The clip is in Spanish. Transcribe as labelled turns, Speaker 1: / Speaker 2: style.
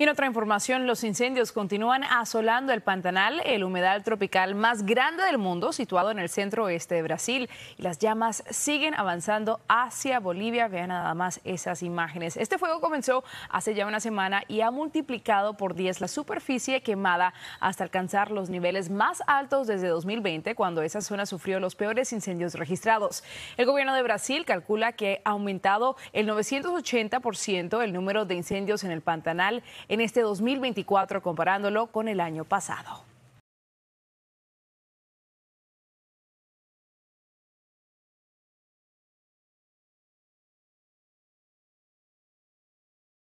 Speaker 1: Y en otra información, los incendios continúan asolando el Pantanal, el humedal tropical más grande del mundo, situado en el centro oeste de Brasil. Y las llamas siguen avanzando hacia Bolivia. Vean nada más esas imágenes. Este fuego comenzó hace ya una semana y ha multiplicado por 10 la superficie quemada hasta alcanzar los niveles más altos desde 2020, cuando esa zona sufrió los peores incendios registrados. El gobierno de Brasil calcula que ha aumentado el 980% el número de incendios en el Pantanal en este 2024 comparándolo con el año pasado.